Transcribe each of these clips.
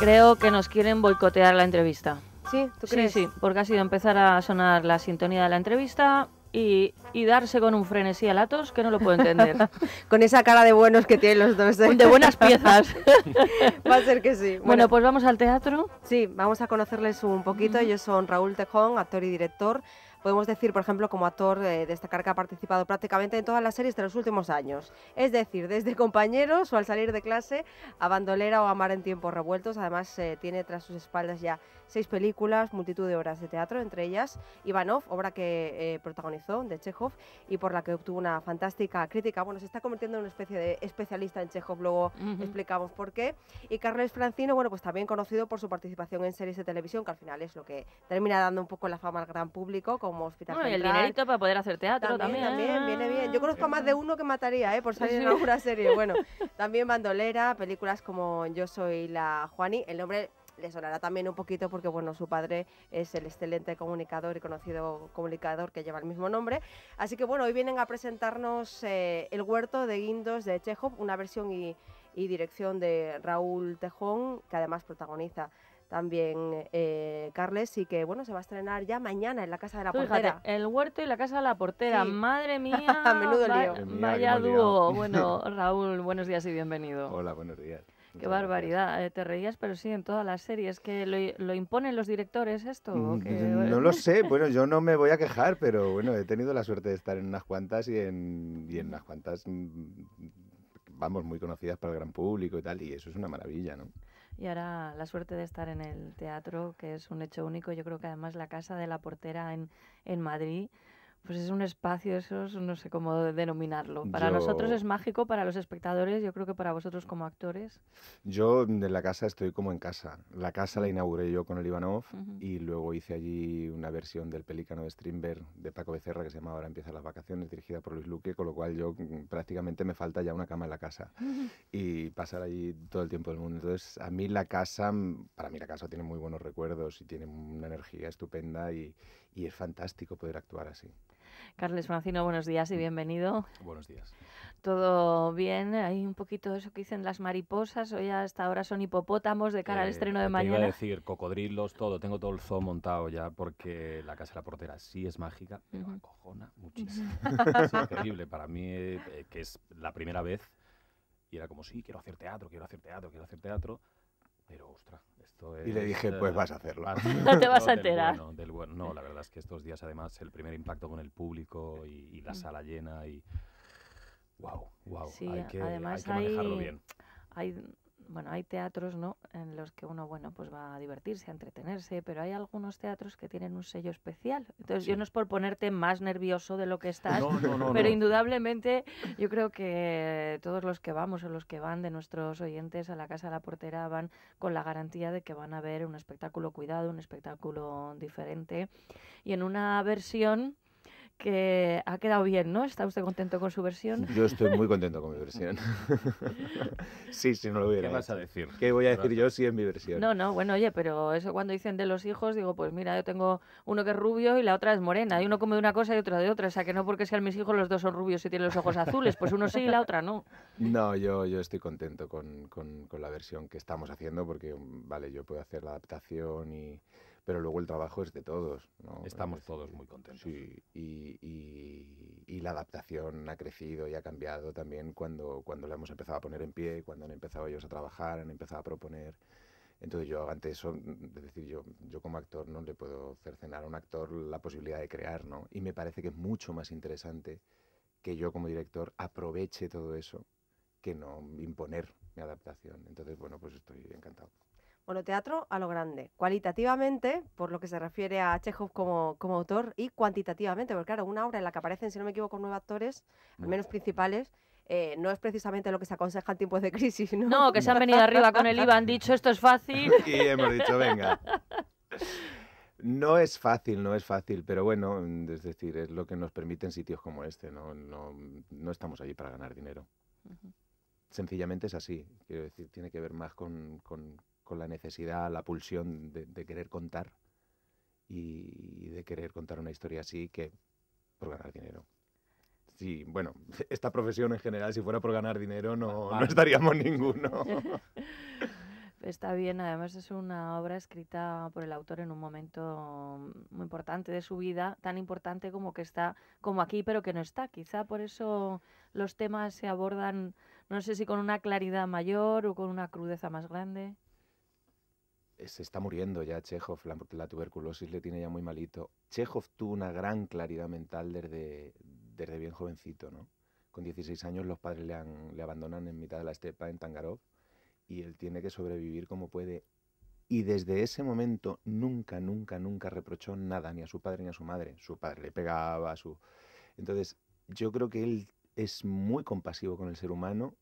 Creo que nos quieren boicotear la entrevista. Sí, ¿tú crees? Sí, sí, porque ha sido empezar a sonar la sintonía de la entrevista y, darse con un frenesí a latos que no lo puedo entender. con esa cara de buenos que tienen los dos. ¿eh? De buenas piezas. Va a ser que sí. Bueno, pues vamos al teatro. Sí, vamos a conocerles un poquito. Ellos son Raúl Tejón, actor y director. Podemos decir, por ejemplo, como actor, eh, destacar que ha participado prácticamente en todas las series de los últimos años. Es decir, desde compañeros o al salir de clase a bandolera o a mar en tiempos revueltos. Además, eh, tiene tras sus espaldas ya seis películas, multitud de obras de teatro, entre ellas Ivanov, obra que eh, protagonizó de Chekhov y por la que obtuvo una fantástica crítica. Bueno, se está convirtiendo en una especie de especialista en Chekhov, luego explicamos por qué. Y Carles Francino, bueno, pues también conocido por su participación en series de televisión, que al final es lo que termina dando un poco la fama al gran público, como Hospital Central. Y el dinerito para poder hacer teatro también. También, también ah, viene bien. Yo conozco a más de uno que mataría, ¿eh? Por salir en alguna serie. Bueno, también bandolera, películas como Yo soy la Juani, el nombre le sonará también un poquito porque bueno, su padre es el excelente comunicador y conocido comunicador que lleva el mismo nombre. Así que bueno, hoy vienen a presentarnos eh, El huerto de Guindos de Chekhov, una versión y, dirección de Raúl Tejón, que además protagoniza también eh, Carles y que bueno se va a estrenar ya mañana en la casa de la portera. el huerto y la casa de la portera, madre mía. Eh, vaya dúo. Bueno, Raúl, buenos días y bienvenido. Hola, buenos días. Qué barbaridad. Eh, te reías, pero sí, en todas las series. ¿Que lo, imponen los directores esto? Mm, no lo sé. Bueno, yo no me voy a quejar, pero bueno, he tenido la suerte de estar en unas cuantas y en, y en unas cuantas, mm, vamos, muy conocidas para el gran público y tal, y eso es una maravilla, ¿no? Y ahora la suerte de estar en el teatro, que es un hecho único. Yo creo que además la casa de la portera en, en Madrid pues es un espacio, eso no sé cómo denominarlo. Para nosotros es mágico, para los espectadores, yo creo que para vosotros como actores. Yo de la casa estoy como en casa. La casa la inauguré yo con el Ivanov y luego hice allí una versión del Pelícano de Strindberg de Paco Becerra que se llama Ahora empiezan las vacaciones, dirigida por Luis Luque, con lo cual yo mm, prácticamente me falta ya una cama en la casa y pasar allí todo el tiempo del mundo. Entonces, a mí la casa, mm, para mí la casa tiene muy buenos recuerdos y tiene una energía estupenda y es fantástico poder actuar así. Carles Francino, buenos días y bienvenido. Buenos días. Todo bien, hay un poquito de eso que dicen las mariposas, hoy hasta ahora son hipopótamos de cara al eh, estreno de te mañana. Iba a decir cocodrilos, todo, tengo todo el zoo montado ya porque la casa de la portera sí es mágica, pero acojona muchísimo. es increíble para mí eh, que es la primera vez y era como, sí, quiero hacer teatro, quiero hacer teatro, quiero hacer teatro pero, ostras, esto es... Y le dije, pues vas a hacerlo. no te vas a enterar. No, la verdad es que estos días, además, el primer impacto con el público y, la mm. sala llena y... ¡Wow! ¡Wow! además hay que Hay bueno, hay teatros, ¿no? En los que uno, bueno, pues va a divertirse, a entretenerse, pero hay algunos teatros que tienen un sello especial. Entonces, yo no es por ponerte más nervioso de lo que estás, pero indudablemente yo creo que todos los que vamos o los que van de nuestros oyentes a la Casa de la Portera van con la garantía de que van a ver un espectáculo cuidado, un espectáculo diferente y en una versión que ha quedado bien, ¿no? ¿Está usted contento con su versión? Yo estoy muy contento con mi versión. sí, si no lo hubiera. ¿Qué vas a decir? ¿Qué voy a decir yo si es mi versión? No, no, bueno, oye, pero eso cuando dicen de los hijos, digo, pues mira, yo tengo uno que es rubio y la otra es morena. Y uno come de una cosa y otro de otra. O sea, que no porque sean mis hijos los dos son rubios y tienen los ojos azules. Pues uno sí y la otra no. No, yo, yo estoy contento con la versión que estamos haciendo porque, vale, yo puedo hacer la adaptación y pero luego el trabajo es de todos. ¿no? Estamos todos muy contentos. Sí, y, y, la adaptación ha crecido y ha cambiado también cuando, cuando la hemos empezado a poner en pie, cuando han empezado ellos a trabajar, han empezado a proponer. Entonces yo ante eso, mm, es decir, yo, yo como actor no le puedo cercenar a un actor la posibilidad de crear, ¿no? Y me parece que es mucho más interesante que yo como director aproveche todo eso que no imponer mi adaptación. Entonces, bueno, pues estoy encantado teatro a lo grande. Cualitativamente, por lo que se refiere a Chekhov como, autor, y cuantitativamente, porque claro, una obra en la que aparecen, si no me equivoco, nueve actores, al menos principales, eh, no es precisamente lo que se aconseja en tiempos de crisis, ¿no? No, que se han venido arriba con el IVA, han dicho esto es fácil. Y hemos dicho, venga. No es fácil, no es fácil, pero bueno, es decir, es lo que nos permiten sitios como este, ¿no? No, estamos allí para ganar dinero. Sencillamente es así, quiero decir, tiene que ver más con, con la necesidad, la pulsión de, querer contar y, de querer contar una historia así que por ganar dinero. Sí, bueno, esta profesión en general, si fuera por ganar dinero, no, no estaríamos ninguno. Está bien, además es una obra escrita por el autor en un momento muy importante de su vida, tan importante como que está como aquí, pero que no está. Quizá por eso los temas se abordan, no sé si con una claridad mayor o con una crudeza más grande se está muriendo ya Chekhov, la, tuberculosis le tiene ya muy malito. Chekhov tuvo una gran claridad mental desde, desde bien jovencito, ¿no? Con 16 años los padres le, abandonan en mitad de la estepa en Tangarov y él tiene que sobrevivir como puede. Y desde ese momento nunca, nunca, nunca reprochó nada, ni a su padre ni a su madre. Su padre le pegaba, a su... Entonces, yo creo que él es muy compasivo con el ser humano,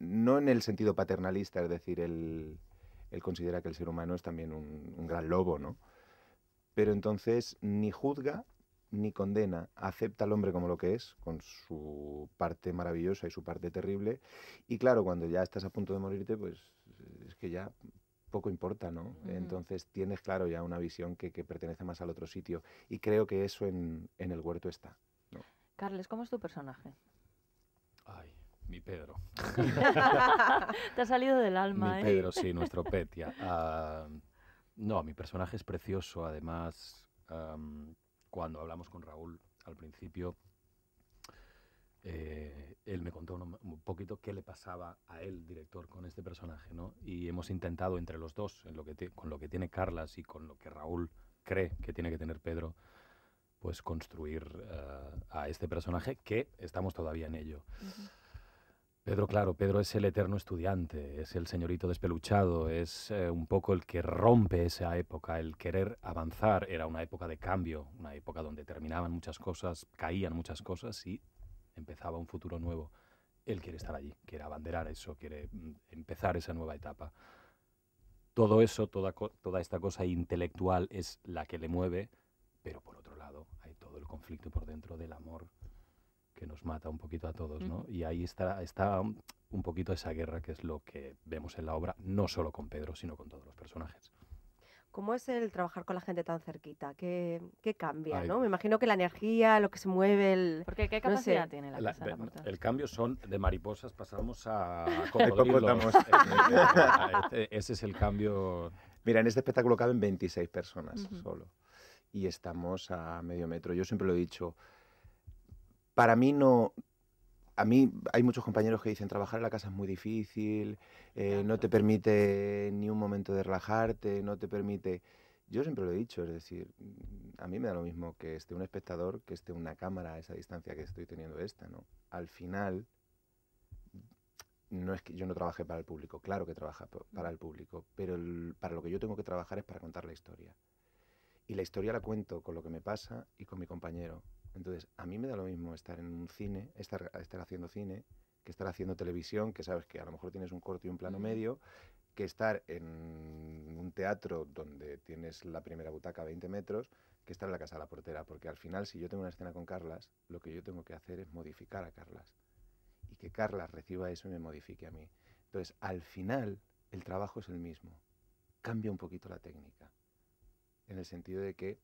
no en el sentido paternalista, es decir, el él considera que el ser humano es también un, gran lobo, ¿no? Pero entonces ni juzga ni condena, acepta al hombre como lo que es, con su parte maravillosa y su parte terrible. Y claro, cuando ya estás a punto de morirte, pues es que ya poco importa, ¿no? Entonces tienes, claro, ya una visión que, pertenece más al otro sitio. Y creo que eso en, el huerto está. ¿no? Carles, ¿cómo es tu personaje? Ay mi Pedro. Te ha salido del alma, mi ¿eh? Pedro, sí, nuestro Petia. no, mi personaje es precioso. Además, cuando hablamos con Raúl al principio, eh, él me contó un, poquito qué le pasaba a él, director, con este personaje, ¿no? Y hemos intentado entre los dos, con lo que tiene Carlas y con lo que Raúl cree que tiene que tener Pedro, pues construir eh, a este personaje que estamos todavía en ello. Pedro, claro, Pedro es el eterno estudiante, es el señorito despeluchado, es eh, un poco el que rompe esa época, el querer avanzar. Era una época de cambio, una época donde terminaban muchas cosas, caían muchas cosas y empezaba un futuro nuevo. Él quiere estar allí, quiere abanderar eso, quiere mm, empezar esa nueva etapa. Todo eso, toda esta cosa intelectual es la que le mueve, pero por otro lado hay todo el conflicto por dentro del amor que nos mata un poquito a todos, ¿no? Y ahí está, está un poquito esa guerra que es lo que vemos en la obra, no solo con Pedro, sino con todos los personajes. ¿Cómo es el trabajar con la gente tan cerquita? ¿Qué, qué cambia? ¿no? Pues Me imagino que la energía, lo que se mueve, el... ¿qué capacidad tiene la, El cambio son de mariposas pasamos a, eh, eh, Ese es el cambio... Mira, en este espectáculo caben 26 personas solo y estamos a medio metro. Yo siempre lo he dicho, para mí no... A mí hay muchos compañeros que dicen trabajar en la casa es muy difícil, eh, no te permite ni un momento de relajarte, no te permite... Yo siempre lo he dicho, es decir, a mí me da lo mismo que esté un espectador, que esté una cámara a esa distancia que estoy teniendo esta, ¿no? Al final, no es que yo no trabaje para el público, claro que trabaja para el público, pero para lo que yo tengo que trabajar es para contar la historia. Y la historia la cuento con lo que me pasa y con mi compañero. Entonces, a mí me da lo mismo estar en un cine, estar, estar haciendo cine, que estar haciendo televisión, que sabes que a lo mejor tienes un corte y un plano medio, que estar en un teatro donde tienes la primera butaca a 20 metros, que estar en la casa de la portera, porque al final si yo tengo una escena con Carlas, lo que yo tengo que hacer es modificar a Carlas y que Carlas reciba eso y me modifique a mí. Entonces, al final el trabajo es el mismo. Cambia un poquito la técnica, en el sentido de que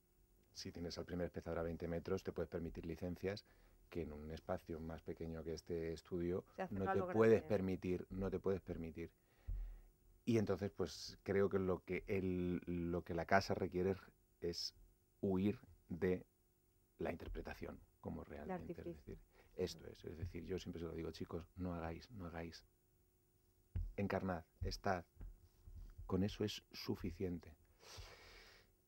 si tienes al primer espectador a 20 metros, te puedes permitir licencias que en un espacio más pequeño que este estudio no te puedes ¿eh? permitir, no te puedes permitir. Y entonces, pues creo que lo que, lo que la casa requiere es huir de la interpretación como realmente. decir, esto es, es decir, yo siempre se lo digo, chicos, no hagáis, no hagáis. Encarnad, estad. Con eso es suficiente.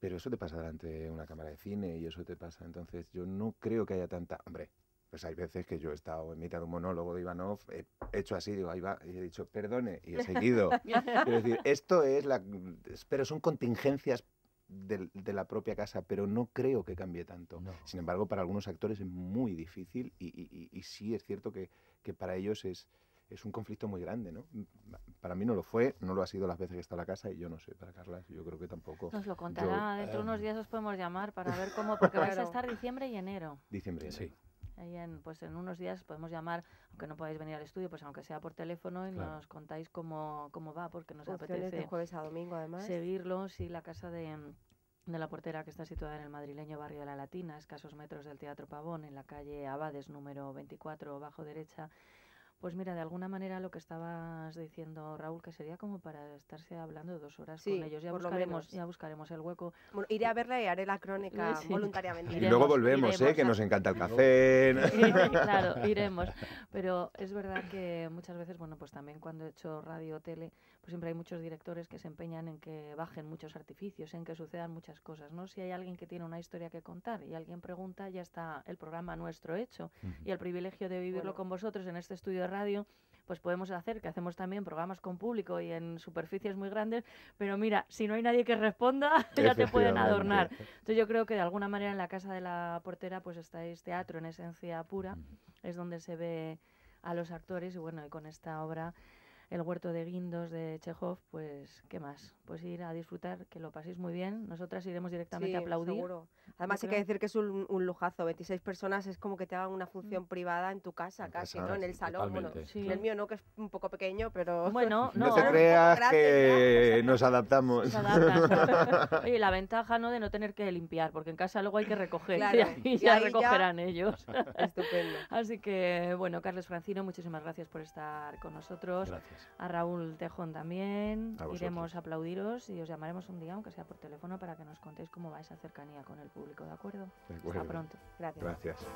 Pero eso te pasa delante de una cámara de cine y eso te pasa. Entonces, yo no creo que haya tanta. Hombre, pues hay veces que yo he estado en mitad de un monólogo de Ivanov, he eh, hecho así, digo, ahí va, y he dicho, perdone, y he seguido. decir, esto es la. Pero son contingencias de, la propia casa, pero no creo que cambie tanto. Sin embargo, para algunos actores es muy difícil y, y sí es cierto que, que para ellos es es un conflicto muy grande, ¿no? Para mí no lo fue, no lo ha sido las veces que está la casa y yo no sé, para Carla yo creo que tampoco. Nos lo contará, eh, dentro de unos días os podemos llamar para ver cómo, porque vais a estar diciembre y enero. Diciembre Sí. pues en unos días podemos llamar, aunque no podáis venir al estudio, pues aunque sea por teléfono y nos contáis cómo, va, porque nos apetece de jueves a domingo, además. seguirlo. Sí, la casa de, de la portera que está situada en el madrileño barrio de La Latina, escasos metros del Teatro Pavón, en la calle Abades número 24, bajo derecha. Pues mira, de alguna manera lo que estabas diciendo, Raúl, que sería como para estarse hablando dos horas con ellos. Ya buscaremos, ya buscaremos el hueco. Bueno, iré a verla y haré la crónica voluntariamente. y luego volvemos, ¿eh? que nos encanta el café. claro, iremos. Pero es verdad que muchas veces, bueno, pues también cuando he hecho radio, tele, pues siempre hay muchos directores que se empeñan en que bajen muchos artificios, en que sucedan muchas cosas, ¿no? Si hay alguien que tiene una historia que contar y alguien pregunta, ya está el programa nuestro hecho y el privilegio de vivirlo con vosotros en este estudio de radio, pues podemos hacer, que hacemos también programas con público y en superficies muy grandes, pero mira, si no hay nadie que responda, ya te pueden adornar. Entonces yo creo que de alguna manera en la casa de la portera pues estáis teatro en esencia pura, es donde se ve a los actores y bueno, y con esta obra el huerto de guindos de Chekhov, pues qué más, pues ir a disfrutar, que lo paséis muy bien. Nosotras iremos directamente a aplaudir. Además hay que decir que es un, lujazo, 26 personas es como que te hagan una mm. función privada en tu casa casi, ¿no? En el salón, bueno, el mío no, que es un poco pequeño, pero... Bueno, no, te creas que nos adaptamos. Y la ventaja, ¿no?, de no tener que limpiar, porque en casa luego hay que recoger y, ya recogerán ellos. Estupendo. Así que, bueno, Carlos Francino, muchísimas gracias por estar con nosotros. A Raúl Tejón también. Iremos a aplaudiros y os llamaremos un día, aunque sea por teléfono, para que nos contéis cómo va esa cercanía con el público, ¿de acuerdo? De acuerdo. Hasta pronto. Gracias.